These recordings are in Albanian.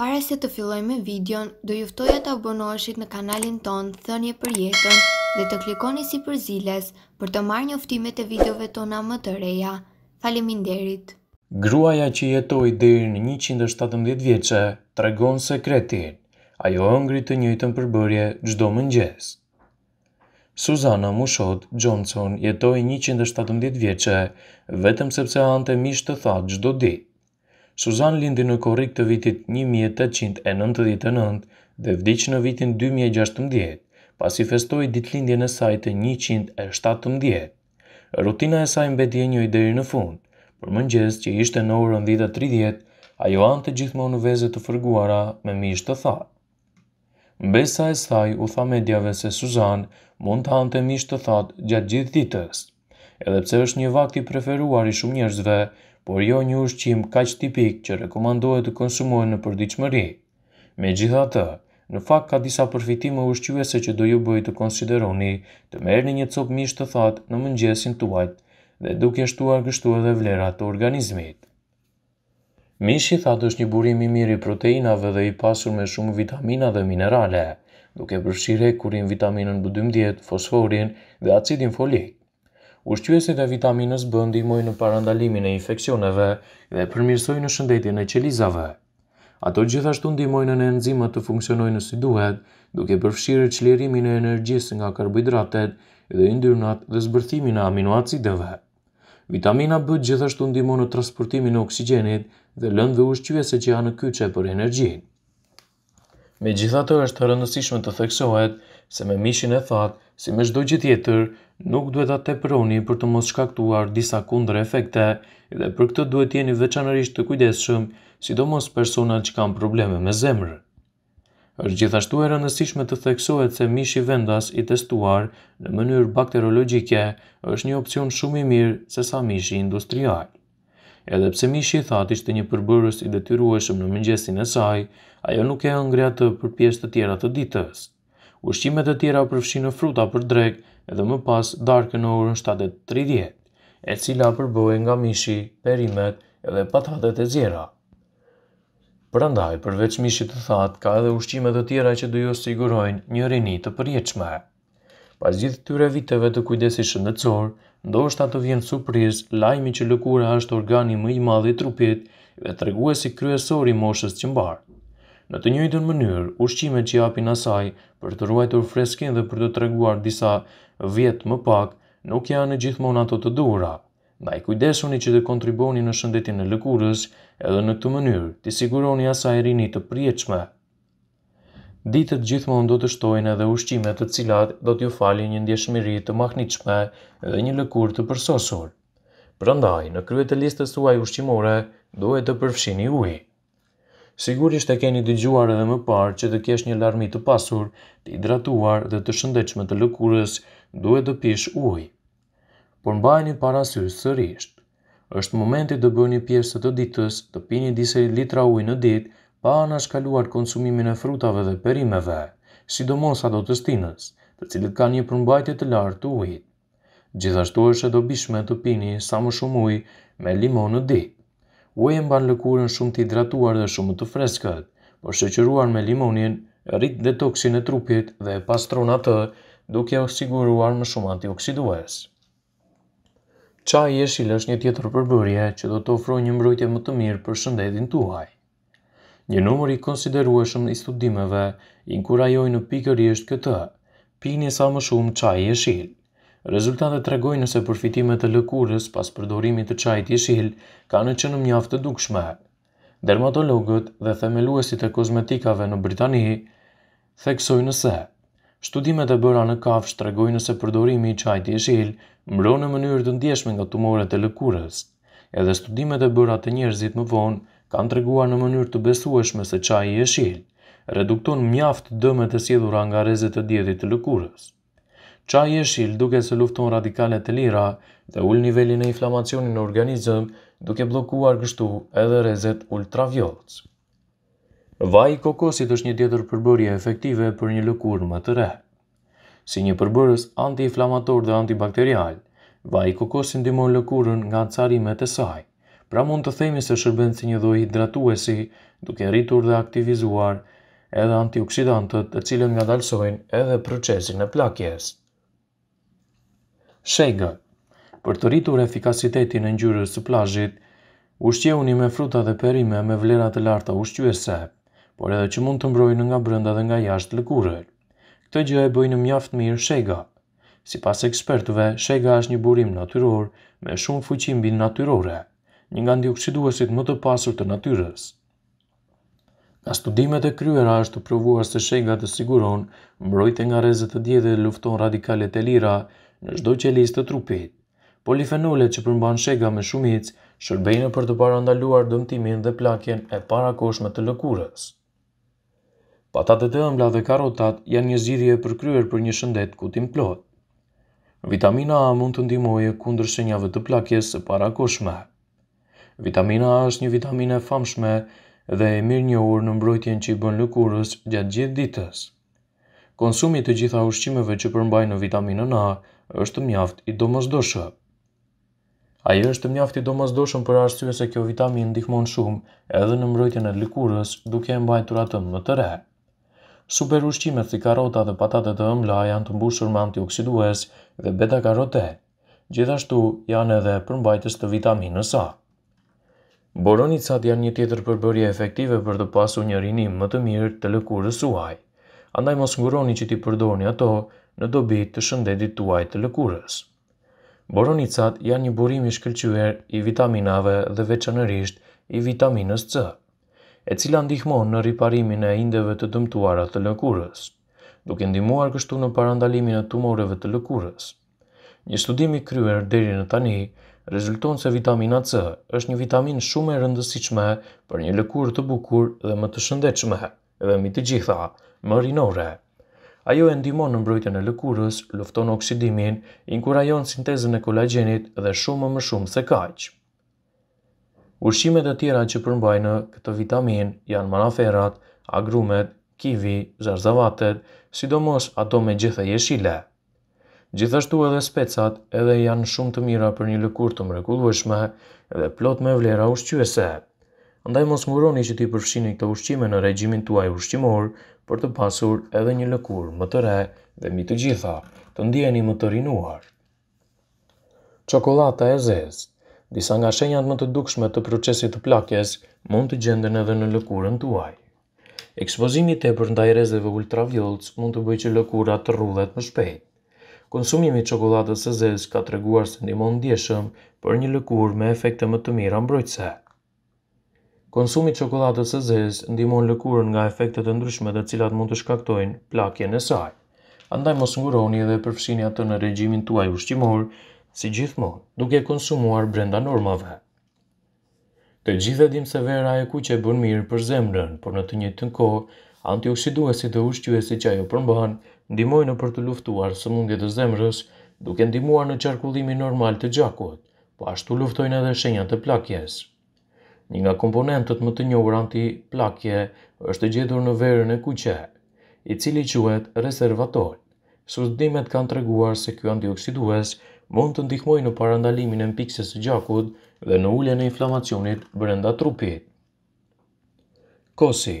Para se të filloj me videon, do juftoja të abonoheshit në kanalin ton Thënje për jetën dhe të klikoni si për ziles për të marrë njoftimet e videove tona më të reja. Faleminderit! Gruaja që jetoj dhe në 117 vjeqe, tregon sekretin, ajo ëngri të njëjtën përbërje gjdo më njës. Suzana Mushot Johnson jetoj 117 vjeqe, vetëm sepse e mishë të thatë gjdo ditë. Suzan lindi në korik të vitit 1899 dhe vdiq në vitin 2016, pasi festoi ditëlindjen e saj të 117. Rutina e saj mbeti e njëjtë deri në fund. Për mëngjes që ishte në orën 10:30, ajo të gjithmonë në veze të fërguara me mish të thatë. Mbesa e saj u tha medjave se Suzan mund të hante mish të thatë gjatë gjithë ditës. Edhe pse është një vakti i preferuar i shumë njerëzve, Por jo një ushqim kaq tipik që rekomandohet të konsumohet në përditshmëri. Megjithatë, në fakt ka disa përfitime ushqyese që do ju bëjt të konsideroni të merrni një copë mish të thatë në mëngjesin tuaj, dhe duke shtuar gjithashtu edhe vlerat të organizmit. Mish i thatë është një burim i mirë i proteinave dhe i pasur me shumë vitamina dhe minerale, duke përfshirë kurin vitaminën B12, fosforin dhe acidin folik. Ushqyesit e vitaminës B ndihmojnë në parandalimin e infeksioneve dhe përmirësojnë në shëndetin e qelizave. Ato gjithashtu ndihmojnë në enzimat të funksionojnë si duhet, duke përfshirë çlirimin e energjisë nga karbohidratet dhe yndyrnat dhe zbërthimin e aminoacideve. Vitamina B gjithashtu ndihmon në transportimin e oksigjenit dhe lëndëve ushqyese që janë kyçe për energjinë. Megjithatë është e rëndësishme të theksohet se me mishin e thak, si me shdoj gjithë tjetër, nuk duhet atë teproni për të mos shkaktuar disa kundre efekte dhe për këtë duhet tjeni veçanërisht të kujdeshëm, sidomos personat që kanë probleme me zemrë. Është gjithashtu e rëndësishme të theksohet se mishi vendas i testuar në mënyrë bakterologike është një opcion shumë i mirë se sa mishi industrial. Edhe pse mishi i thatë ishte një përbërës i detyrueshëm në mëngjesin e saj, ajo nuk e ëngre atë për pjesë të tjera të ditës. Ushqimet e tjera përfshinë fruta për drek edhe më pas darkë në orën 7.30, e cila përbëhe nga mishi, perimet edhe patatet e zjera. Prandaj, përveç mishit të thatë, ka edhe ushqime të tjera që dujo sigurojnë një rini të përjeqme. Pas gjithë tyre viteve të kujdesi shëndetësor, ndoshta të vjenë surpriz lajmi që lëkura është organi më i madhi trupit dhe të reguesi kryesori moshës që mbarë. Në të njëjtën mënyrë, ushqimet që japin asaj për të ruajtur freskinë dhe për të treguar disa vjet më pak, nuk janë gjithmonë ato të duhura. i kujdesuni që të kontribuoni në shëndetin e lëkurës, edhe në këtë mënyrë, të siguroni asaj rinit të prieqme. Ditët gjithmonë do të shtojnë edhe ushqimet të cilat do t'ju fali një ndjeshmëri të mahnitshme dhe një lëkurë të përsosur. Prandaj, në krye të listës suaj ushqimore, duhet të përfshini ujë. Sigurisht e keni dëgjuar edhe më parë që të kesh një larmi të pasur, të hidratuar dhe të shëndetshme të lëkurës, duhet të pish ujë. Por mbajeni parasysh sërish. Është momenti të bëni pjesë të ditës, të pini disa litra ujë në ditë pa anashkaluar konsumimin e frutave dhe perimeve, sidomos ato të stinës, të cilët kanë një përmbajtje të lartë të ujit. Gjithashtu është e dobishme të pini sa më shumë ujë me limon në ditë uaj e mban lëkurën shumë të hidratuar dhe shumë të freskët, por shëqëruar me limonin, rrit detoksin e trupit dhe e pastron atë, duke o më shumë antioksidues. Qaj e shilë është një tjetër përbërje që do të ofroj një mbrojtje më të mirë për shëndetin tuaj. Një numër i konsiderueshëm i studimeve inkurajoj në pikërisht këtë, pini sa më shumë qaj e shilë. Rezultatet tregojnë nëse përfitimet e lëkurës pas përdorimit të çajit jeshil kanë qenë mjaft të dukshme. Dermatologët dhe themeluesit e kozmetikave në Britani theksojnë se Shtudimet e bëra në kafsh tregojnë nëse përdorimi i çajit jeshil mbron në mënyrë të ndjeshme nga tumoret e lëkurës. Edhe studimet e bëra të njerëzit më vonë kanë treguar në mënyrë të besueshme se çaji i jeshil redukton mjaft dëmet e sjellura nga rrezet e dietit të lëkurës qa jeshil duke se lufton radikale të lira dhe ull nivelin e inflamacionin në organizëm duke blokuar gështu edhe rezet ultraviolës. Vaj i kokosit është një tjetër përbërje efektive për një lëkur më të re. Si një përbërës anti-inflamator dhe antibakterial, vaj i kokosit ndimon lëkurën nga carimet e saj, pra mund të themi se shërben si një dhoj hidratuesi duke rritur dhe aktivizuar edhe antioksidantët të cilën nga dalsojnë edhe procesin e plakjesë. Shega Për të rritur efikasitetin e ngjyrës së plazhit, ushqeuni me fruta dhe perime me vlera të larta ushqyese, por edhe që mund të mbrojnë nga brenda dhe nga jashtë lëkurën. Këtë gjë e bëjnë mjaft mirë shega. Si pas ekspertëve, shega është një burim natyror me shumë fuqimbin natyrore, një nga ndioksiduesit më të pasur të natyres. Nga studimet e kryera është të provuar se shega të siguron mbrojtë nga rezet të djede lufton radikalet e lira, në çdo qelizë të trupit. Polifenolet që përmban shega me shumicë shërbejnë për të parandaluar dëmtimin dhe plakjen e parakoshme të lëkurës. Patatet e ëmbla dhe karotat janë një zgjidhje e përkryer për një shëndet kutim plot. Vitamina A mund të ndimoje kundër shenjave të plakjes së parakoshme. Vitamina A është një vitaminë famshme dhe e mirë njohur në mbrojtjen që i bën lëkurës gjatë gjithë ditës konsumi të gjitha ushqimeve që përmbajnë vitaminën A është mjaft i domosdoshë. Ajo është mjaft i domosdoshëm për arsye se kjo vitaminë ndihmon shumë edhe në mbrojtjen e lëkurës, duke e mbajtur atë më të re. Super ushqimet si karota dhe patate të ëmbla janë të mbushur me antioksidues dhe beta karote Gjithashtu janë edhe përmbajtës të vitaminës A. Boronicat janë një tjetër përbërje efektive për të pasur një rinim më të mirë të lëkurës suaj andaj mos nguroni që t'i përdorni ato në dobi të shëndetit tuaj të lëkurës. Boronicat janë një burim i shkëlqyer i vitaminave dhe veçanërisht i vitaminës C, e cila ndihmon në riparimin e indeve të dëmtuara të lëkurës, duke ndihmuar kështu në parandalimin e tumoreve të lëkurës. Një studim i kryer deri në tani rezulton se vitamina C është një vitamin shumë e rëndësishme për një lëkurë të bukur dhe më të shëndetshme, dhe mbi të gjitha më rinore. Ajo e ndimon në mbrojtjen e lëkurës, lufton oksidimin, inkurajon sintezën e kolagenit dhe shumë më shumë se kaq. Ushqimet e tjera që përmbajnë këtë vitamin janë manaferat, agrumet, kivi, zarzavatet, sidomos ato me gjithë jeshile. Gjithashtu edhe specat edhe janë shumë të mira për një lëkur të mrekullueshme dhe plot me vlera ushqyese. Ndaj mos nguroni që ti përfshini këto ushqime në regjimin tuaj ushqimor për të pasur edhe një lëkur më të re dhe mi të gjitha të ndjeni më të rinuar. Çokolata e zezë Disa nga shenjat më të dukshme të procesit të plakjes mund të gjenden edhe në lëkurën tuaj. Ekspozimi i tepërt ndaj rrezeve ultravjollc mund të bëjë që lëkura të rrudhet më shpejt. Konsumimi i çokoladës së zezë ka treguar se ndihmon ndjeshëm për një lëkurë me efekte më të mira mbrojtëse. Konsumi i çokoladës së zezë ndihmon lëkurën nga efektet e ndryshme të cilat mund të shkaktojnë plakjen e saj. Andaj mos nguroni dhe përfshini atë në regjimin tuaj ushqimor, si gjithmonë, duke konsumuar brenda normave. Të gjitha dimë se vera e kuqe bën mirë për zemrën, por në të njëjtën kohë, antioksiduesit dhe ushqyesit që ajo përmban ndihmojnë për të luftuar sëmundjet e zemrës, duke ndihmuar në qarkullimin normal të gjakut, po ashtu luftojnë edhe shenjat e plakjes një nga komponentët më të njohur anti-plakje, është gjetur në verën e kuqe, i cili quhet rezervator. Studimet kanë treguar se ky antioksidues mund të ndihmojë në parandalimin e mpiksës së gjakut dhe në uljen e inflamacionit brenda trupit. Kosi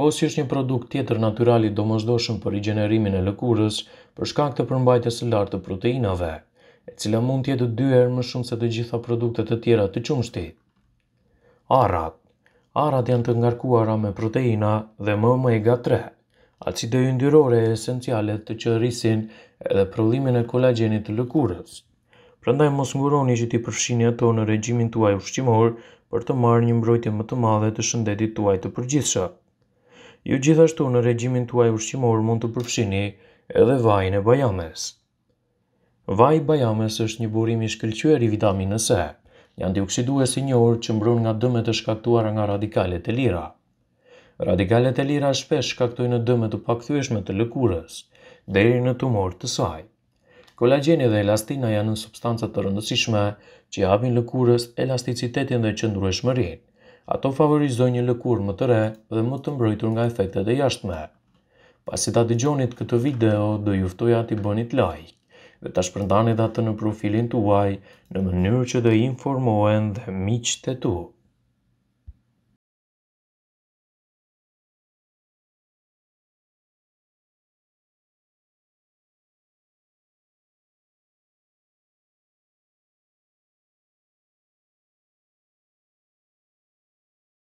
Kosi është një produkt tjetër natural i domosdoshëm për rigjenerimin e lëkurës për shkak të përmbajtjes së lartë të proteinave, e cila mund të jetë dy herë më shumë se të gjitha produktet e tjera të qumshtit arat. Arat janë të ngarkuara me proteina dhe më 3, e acide yndyrore e esenciale të që rrisin edhe prodhimin e kolagenit të lëkurës. Prandaj mos nguroni që ti përfshini ato në regjimin tuaj ushqimor për të marrë një mbrojtje më të madhe të shëndetit tuaj të përgjithshëm. Ju gjithashtu në regjimin tuaj ushqimor mund të përfshini edhe vajin e bajames. Vaj bajames është një burim i shkëlqyer i vitaminës e një antioksidues i njohur që mbrun nga dëmet e shkaktuara nga radikalet e lira. Radikalet e lira shpesh shkaktojnë dëme të pakthyeshme të lëkurës, deri në tumor të saj. Kolagjeni dhe elastina janë në substanca të rëndësishme që japin lëkurës elasticitetin dhe qëndrueshmërinë. Ato favorizojnë një lëkurë më të re dhe më të mbrojtur nga efektet e jashtme. Pasi ta gjonit këtë video, do juftoj t'i bënit like dhe të shpërndani datën në profilin tuaj në mënyrë që të informohen dhe miqtë të tuaj.